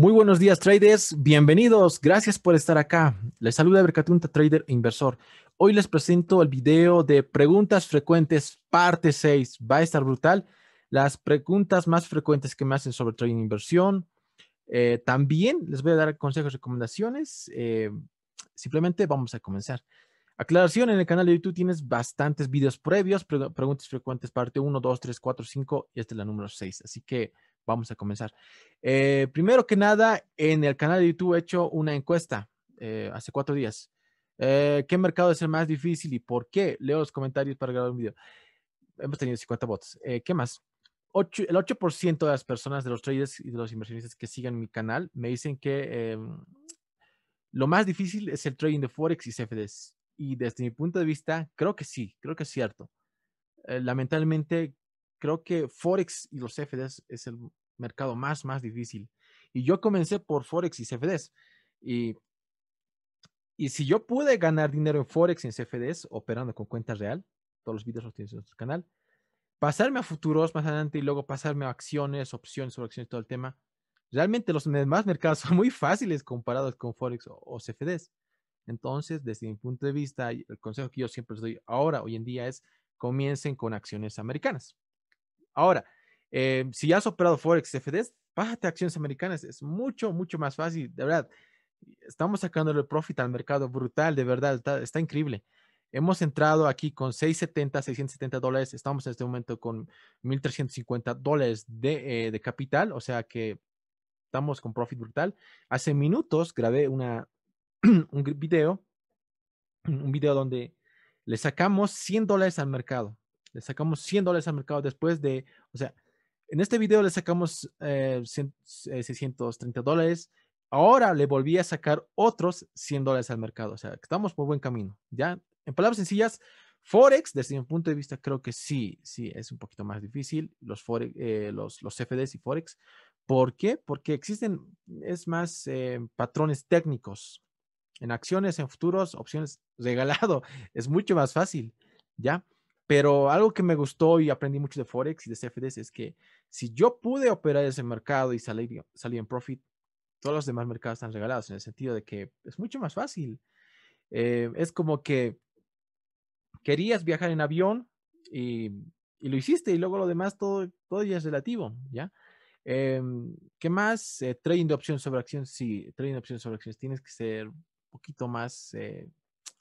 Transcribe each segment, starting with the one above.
Muy buenos días, traders. Bienvenidos. Gracias por estar acá. Les saluda Bercatunta Trader e Inversor. Hoy les presento el video de preguntas frecuentes, parte 6. Va a estar brutal. Las preguntas más frecuentes que me hacen sobre trading e inversión. Eh, también les voy a dar consejos, y recomendaciones. Eh, simplemente vamos a comenzar. Aclaración, en el canal de YouTube tienes bastantes videos previos, preguntas frecuentes, parte 1, 2, 3, 4, 5 y esta es la número 6. Así que vamos a comenzar. Eh, primero que nada, en el canal de YouTube he hecho una encuesta eh, hace cuatro días. Eh, ¿Qué mercado es el más difícil y por qué? Leo los comentarios para grabar un video. Hemos tenido 50 bots. ¿Qué más? el 8% de las personas, de los traders y de los inversionistas que siguen mi canal, me dicen que em, lo más difícil es el trading de Forex y CFDs. Y desde mi punto de vista, creo que sí, creo que es cierto. lamentablemente, creo que Forex y los CFDs es el mercado más, más difícil. Y yo comencé por Forex y CFDs. Y, y si yo pude ganar dinero en Forex y en CFDs operando con cuenta real, todos los videos los tienes en nuestro canal, pasarme a futuros más adelante y luego pasarme a acciones, opciones, sobre acciones, todo el tema. Realmente los demás mercados son muy fáciles comparados con Forex o, o CFDs. Entonces, desde mi punto de vista, el consejo que yo siempre les doy ahora, hoy en día, es comiencen con acciones americanas. Ahora, eh, si ya has operado Forex CFDs, bájate acciones americanas. Es mucho, mucho más fácil, de verdad. Estamos el profit al mercado brutal, de verdad, está, increíble. Hemos entrado aquí con 670, 670 dólares. Estamos en este momento con 1,350 dólares de, eh, de capital, o sea que estamos con profit brutal. Hace minutos grabé una, un video, un video donde le sacamos 100 dólares al mercado. Le sacamos 100 dólares al mercado después de, o sea, en este video le sacamos 630 eh, eh, dólares. Ahora le volví a sacar otros 100 dólares al mercado. O sea, estamos por buen camino. Ya, en palabras sencillas, Forex, desde mi punto de vista, creo que sí, sí, es un poquito más difícil, los, forex, eh, los, los CFDs y Forex. ¿Por qué? Porque existen, es más, patrones técnicos. En acciones, en futuros, opciones regalado. Es mucho más fácil, ¿ya? Pero algo que me gustó y aprendí mucho de Forex y de CFDs es que si yo pude operar ese mercado y salir, en profit, todos los demás mercados están regalados en el sentido de que es mucho más fácil. Eh, es como que querías viajar en avión y, y, lo hiciste y luego lo demás todo, ya es relativo, ¿ya? Em, ¿Qué más? Eh, trading de opciones sobre acciones. Sí, trading de opciones sobre acciones. Tienes que ser un poquito más, eh,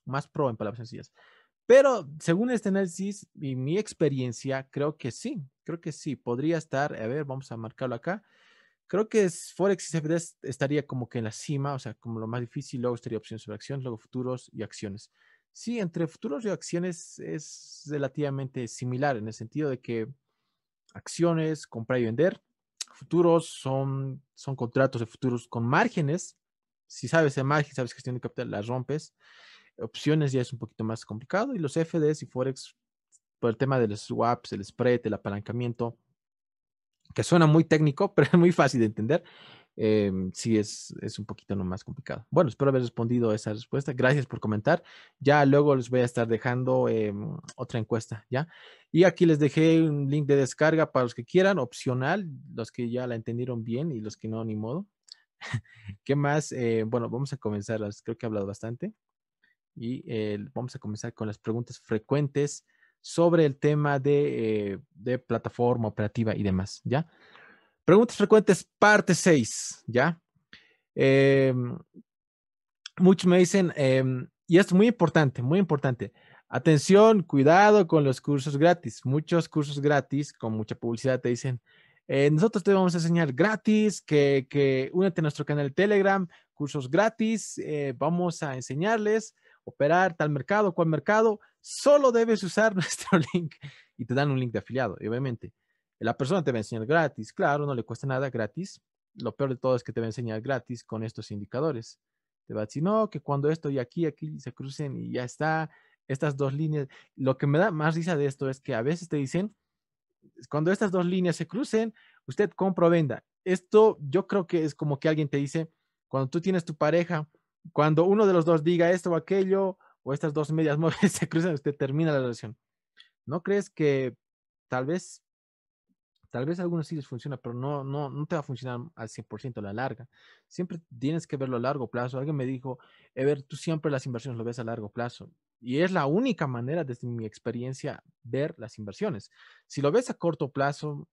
más pro en palabras sencillas. Pero según este análisis y mi experiencia, creo que sí, creo que sí, podría estar, a ver, vamos a marcarlo acá. Creo que es, Forex y CFDs estaría como que en la cima, o sea, como lo más difícil, luego estaría opciones sobre acciones, luego futuros y acciones. Sí, entre futuros y acciones es relativamente similar en el sentido de que acciones, comprar y vender, futuros son, son contratos de futuros con márgenes. Si sabes el margen, sabes gestión de capital, las rompes opciones ya es un poquito más complicado y los FDs y Forex por el tema de los swaps, el spread, el apalancamiento, que suena muy técnico, pero es muy fácil de entender. Eh, sí, es, es un poquito más complicado. Bueno, espero haber respondido a esa respuesta. Gracias por comentar. Ya luego les voy a estar dejando em, otra encuesta, ¿ya? Y aquí les dejé un link de descarga para los que quieran, opcional, los que ya la entendieron bien y los que no, ni modo. ¿Qué más? Eh, bueno, vamos a comenzar. Creo que he hablado bastante y eh, vamos a comenzar con las preguntas frecuentes sobre el tema de, eh, de plataforma operativa y demás, ¿ya? Preguntas frecuentes, parte 6, ¿ya? Eh, muchos me dicen, em, y esto es muy importante, muy importante, atención, cuidado con los cursos gratis. Muchos cursos gratis con mucha publicidad te dicen, eh, nosotros te vamos a enseñar gratis, que, que únete a nuestro canal de Telegram, cursos gratis, vamos a enseñarles operar tal mercado, cual mercado, solo debes usar nuestro link y te dan un link de afiliado. Y obviamente, la persona te va a enseñar gratis, claro, no le cuesta nada gratis. Lo peor de todo es que te va a enseñar gratis con estos indicadores. Te va a decir, no, que cuando esto y aquí, aquí se crucen y ya está, estas dos líneas. Lo que me da más risa de esto es que a veces te dicen, cuando estas dos líneas se crucen, usted compra o venda. Esto yo creo que es como que alguien te dice, cuando tú tienes tu pareja cuando uno de los dos diga esto o aquello, o estas dos medias móviles se cruzan, usted termina la relación. ¿No crees que tal vez, tal vez algunos sí les funciona, pero no, no, no te va a funcionar al 100% a la larga? Siempre tienes que verlo a largo plazo. Alguien me dijo, Ever, tú siempre las inversiones lo ves a largo plazo. Y es la única manera, desde mi experiencia, ver las inversiones. Si lo ves a corto plazo,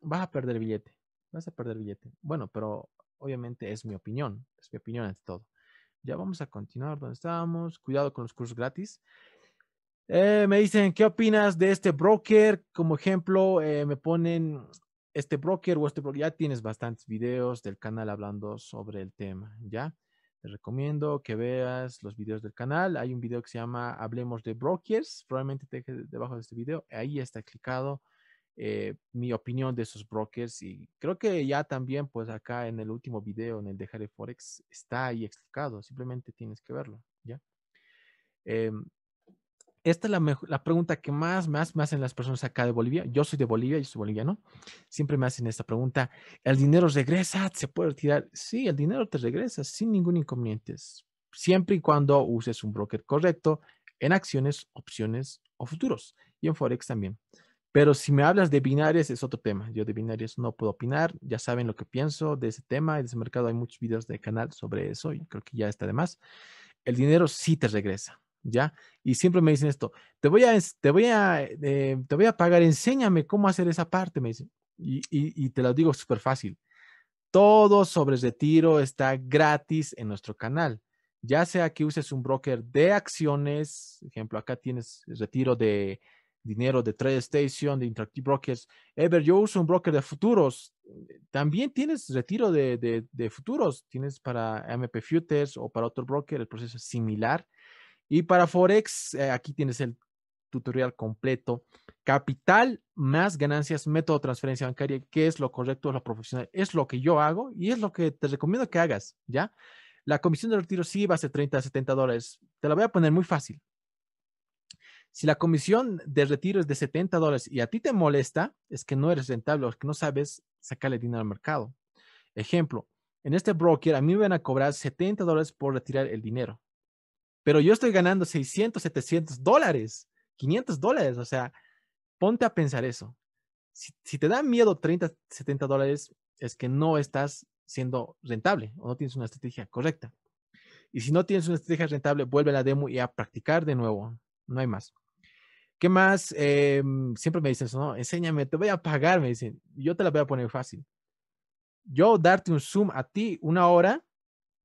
vas a perder billete. Vas a perder billete. Bueno, pero obviamente es mi opinión. Es mi opinión ante todo ya vamos a continuar donde estábamos. Cuidado con los cursos gratis. Eh, me dicen, ¿qué opinas de este broker? Como ejemplo, eh, me ponen este broker o este broker. Ya tienes bastantes videos del canal hablando sobre el tema, ¿ya? Te recomiendo que veas los videos del canal. Hay un video que se llama Hablemos de Brokers. Probablemente te deje debajo de este video. Ahí está clicado. Eh, mi opinión de esos brokers y creo que ya también pues acá en el último video, en el de Forex, está ahí explicado, simplemente tienes que verlo, ¿ya? Em, esta es la, la, pregunta que más, más me hacen las personas acá de Bolivia. Yo soy de Bolivia, y soy boliviano. Siempre me hacen esta pregunta. ¿El dinero regresa? ¿Se puede retirar? Sí, el dinero te regresa sin ningún inconveniente. Siempre y cuando uses un broker correcto en acciones, opciones o futuros. Y en Forex también. Pero si me hablas de binarias es otro tema. Yo de binarias no puedo opinar. Ya saben lo que pienso de ese tema y de ese mercado. Hay muchos videos de canal sobre eso y creo que ya está de más. El dinero sí te regresa, ¿ya? Y siempre me dicen esto, te voy a, te voy a, eh, te voy a pagar, enséñame cómo hacer esa parte, me dicen. Y, te lo digo súper fácil. Todo sobre retiro está gratis en nuestro canal ya sea que uses un broker de acciones, ejemplo, acá tienes retiro de dinero de TradeStation, de Interactive Brokers. Ever, yo uso un broker de futuros. También tienes retiro de, futuros. Tienes para MP Futures o para otro broker. El proceso es similar. Y para Forex, eh, aquí tienes el tutorial completo. Capital más ganancias, método de transferencia bancaria, qué es lo correcto, es lo profesional, es lo que yo hago y es lo que te recomiendo que hagas, ¿ya? La comisión de retiro sí va a ser 30 a 70 dólares. Te la voy a poner muy fácil. Si la comisión de retiro es de 70 dólares y a ti te molesta, es que no eres rentable o que no sabes sacarle dinero al mercado. Ejemplo, en este broker a mí me van a cobrar 70 dólares por retirar el dinero, pero yo estoy ganando 600, 700 dólares, 500 dólares. O sea, ponte a pensar eso. Si, si te da miedo 30, 70 dólares, es que no estás siendo rentable o no tienes una estrategia correcta. Y si no tienes una estrategia rentable, vuelve a la demo y a practicar de nuevo. No hay más. ¿Qué más? Em, siempre me dicen eso, no, enséñame, te voy a pagar, me dicen, yo te la voy a poner fácil. Yo darte un Zoom a ti una hora,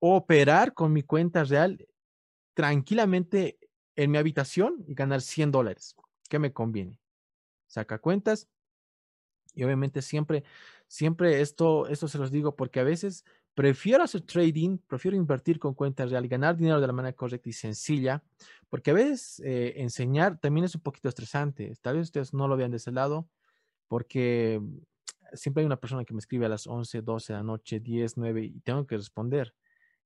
operar con mi cuenta real tranquilamente en mi habitación y ganar 100 dólares. ¿Qué me conviene? Saca cuentas y obviamente siempre, siempre esto, esto se los digo porque a veces Prefiero hacer trading, prefiero invertir con cuenta real, ganar dinero de la manera correcta y sencilla, porque a veces eh, enseñar también es un poquito estresante. Tal vez ustedes no lo vean de ese lado, porque siempre hay una persona que me escribe a las 11, 12 de la noche, 10, 9 y tengo que responder.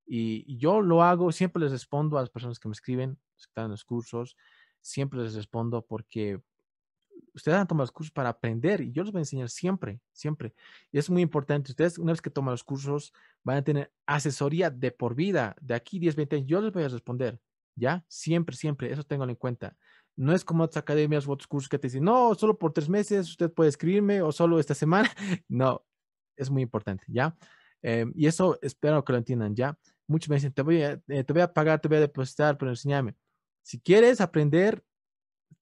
Y, yo lo hago, siempre les respondo a las personas que me escriben, que están en los cursos, siempre les respondo porque Ustedes van a tomar los cursos para aprender y yo les voy a enseñar siempre, siempre. Y es muy importante. Ustedes, una vez que toman los cursos, van a tener asesoría de por vida. De aquí 10, 20 años, yo les voy a responder. ¿Ya? Siempre, siempre. Eso tengo en cuenta. No es como otras academias o otros cursos que te dicen, no, solo por tres meses usted puede escribirme o solo esta semana. No, es muy importante, ¿ya? Eh, y eso espero que lo entiendan, ¿ya? Muchos me dicen, te voy, a, eh, te voy a pagar, te voy a depositar, pero enséñame. Si quieres aprender,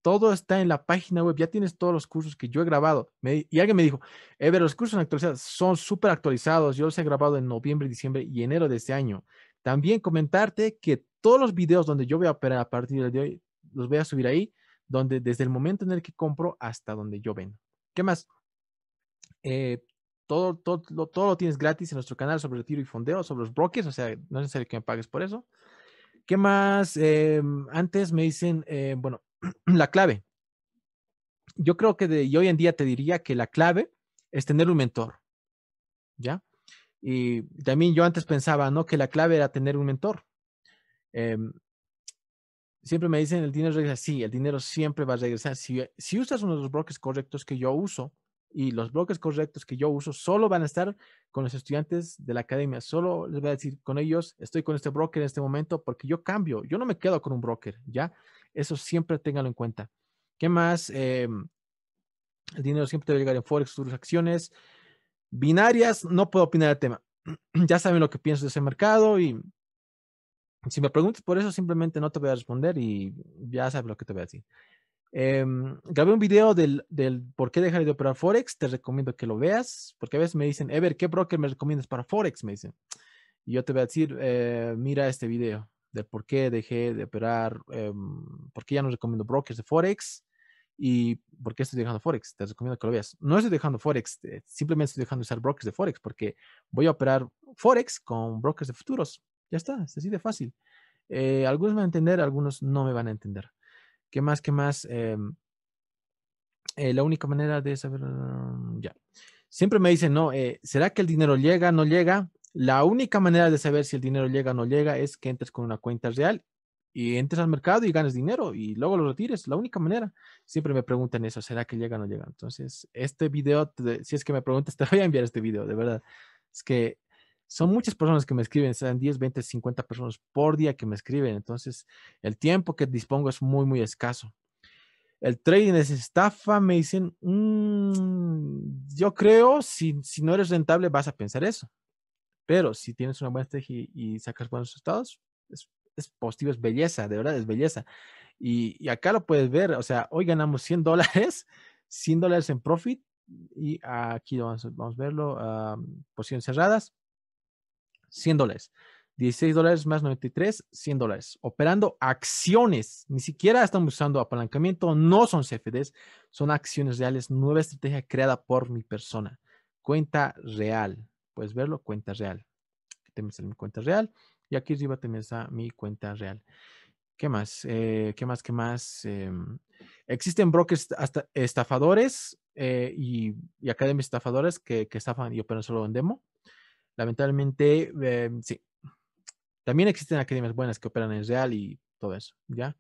todo está en la página web, ya tienes todos los cursos que yo he grabado. y alguien me dijo, Ever, los cursos en son súper actualizados, yo los he grabado en noviembre, diciembre y enero de este año. También comentarte que todos los videos donde yo voy a operar a partir de hoy, los voy a subir ahí, donde desde el momento en el que compro hasta donde yo vendo. ¿Qué más? Eh, todo, todo, todo, lo tienes gratis en nuestro canal sobre retiro y fondeo, sobre los brokers, o sea, no es necesario que me pagues por eso. ¿Qué más? Em, antes me dicen, eh, bueno, la clave. Yo creo que de hoy en día te diría que la clave es tener un mentor. ¿Ya? Y también yo antes pensaba, ¿no? Que la clave era tener un mentor. Em, siempre me dicen, el dinero regresa. Sí, el dinero siempre va a regresar. Si, si usas uno de los bloques correctos que yo uso, y los bloques correctos que yo uso solo van a estar con los estudiantes de la academia. Solo les voy a decir con ellos, estoy con este broker en este momento porque yo cambio, yo no me quedo con un broker, ¿ya? Eso siempre ténganlo en cuenta. ¿Qué más? Em, el dinero siempre debe llegar en Forex, sus acciones. Binarias, no puedo opinar del tema. ya saben lo que pienso de ese mercado y si me preguntas por eso, simplemente no te voy a responder y ya sabes lo que te voy a decir. Em, grabé un video del, por qué dejar de operar Forex. Te recomiendo que lo veas, porque a veces me dicen, Ever, ¿qué broker me recomiendas para Forex? Me dicen. Y yo te voy a decir, eh, mira este video de por qué dejé de operar, em, por qué ya no recomiendo brokers de Forex y por qué estoy dejando Forex. Te recomiendo que lo veas. No estoy dejando Forex, eh, simplemente estoy dejando usar brokers de Forex porque voy a operar Forex con brokers de futuros. Ya está, es así de fácil. Eh, algunos me van a entender, algunos no me van a entender. ¿Qué más? ¿Qué más? Em, eh, la única manera de saber, ya. Siempre me dicen, no, ¿será que el dinero llega, no llega? La única manera de saber si el dinero llega o no llega es que entres con una cuenta real y entres al mercado y ganes dinero y luego lo retires. La única manera. Siempre me preguntan eso, ¿será que llega o no llega? Entonces, este video, si es que me preguntas, te voy a enviar este video, de verdad. Es que son muchas personas que me escriben, sean 10, 20, 50 personas por día que me escriben. Entonces, el tiempo que dispongo es muy, muy escaso. El trading es estafa, me dicen, mm, yo creo, si, si no eres rentable vas a pensar eso. Pero si tienes una buena estrategia y, sacas buenos resultados, es, positivo, es belleza, de verdad, es belleza. Y, acá lo puedes ver, o sea, hoy ganamos 100 dólares, 100 dólares en profit, y aquí vamos, a verlo, ah, posiciones cerradas, 100 dólares. 16 dólares más 93, 100 dólares. Operando acciones, ni siquiera estamos usando apalancamiento, no son CFDs, son acciones reales, nueva estrategia creada por mi persona. Cuenta real, puedes verlo, cuenta real. Aquí te mi cuenta real y aquí arriba tienes a mi cuenta real. ¿Qué más? Eh, ¿Qué más? ¿Qué más? Em, existen brokers hasta estafadores eh, y, y academias estafadores que, que, estafan y operan solo en demo. Lamentablemente, em, sí. También existen academias buenas que operan en real y todo eso, ¿ya?